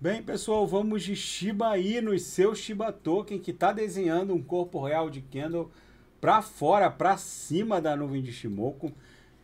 Bem, pessoal, vamos de Shiba Inu e seu Shiba Token, que está desenhando um corpo real de candle para fora, para cima da nuvem de Shimoku.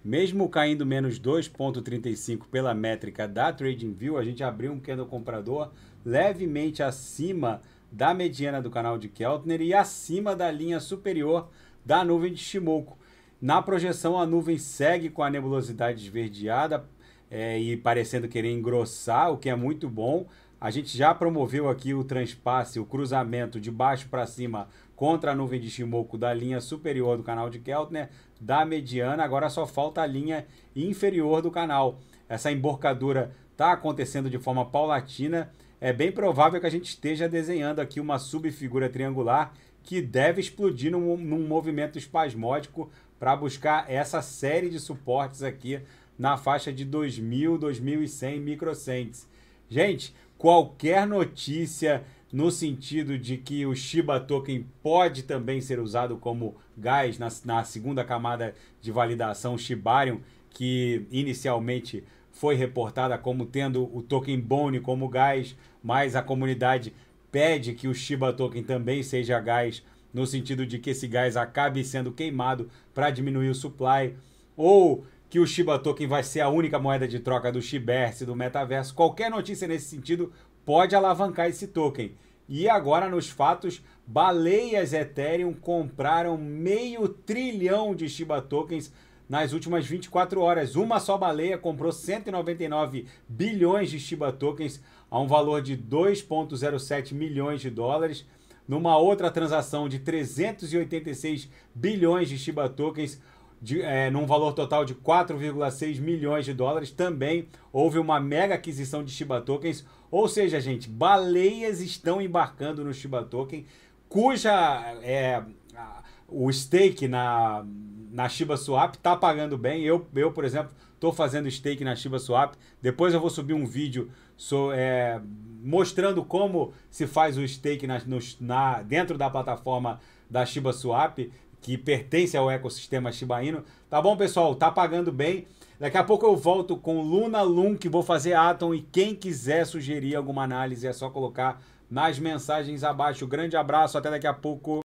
Mesmo caindo menos 2,35 pela métrica da TradingView, a gente abriu um candle comprador levemente acima da mediana do canal de Keltner e acima da linha superior da nuvem de Shimoku. Na projeção, a nuvem segue com a nebulosidade esverdeada, é, e parecendo querer engrossar, o que é muito bom. A gente já promoveu aqui o transpasse, o cruzamento de baixo para cima contra a nuvem de Shimoku da linha superior do canal de Keltner, da mediana, agora só falta a linha inferior do canal. Essa emborcadura está acontecendo de forma paulatina. É bem provável que a gente esteja desenhando aqui uma subfigura triangular que deve explodir num, num movimento espasmódico para buscar essa série de suportes aqui na faixa de 2.000, 2.100 microcentes. Gente, qualquer notícia no sentido de que o Shiba Token pode também ser usado como gás na, na segunda camada de validação Shibarium, que inicialmente foi reportada como tendo o token Bone como gás, mas a comunidade pede que o Shiba Token também seja gás, no sentido de que esse gás acabe sendo queimado para diminuir o supply, ou que o Shiba Token vai ser a única moeda de troca do Shiberse, do metaverso. Qualquer notícia nesse sentido pode alavancar esse token. E agora, nos fatos, baleias Ethereum compraram meio trilhão de Shiba Tokens nas últimas 24 horas. Uma só baleia comprou 199 bilhões de Shiba Tokens a um valor de 2,07 milhões de dólares. Numa outra transação de 386 bilhões de Shiba Tokens de, é, num valor total de 4,6 milhões de dólares. Também houve uma mega aquisição de Shiba Tokens. Ou seja, gente, baleias estão embarcando no Shiba Token, cuja é, o stake na, na Shiba Swap está pagando bem. Eu, eu por exemplo, estou fazendo stake na Shiba Swap. Depois eu vou subir um vídeo so, é, mostrando como se faz o stake na, no, na, dentro da plataforma da Shiba Swap que pertence ao ecossistema Shiba Inu. Tá bom, pessoal? Tá pagando bem. Daqui a pouco eu volto com Luna Lun, que vou fazer Atom. E quem quiser sugerir alguma análise, é só colocar nas mensagens abaixo. Grande abraço, até daqui a pouco.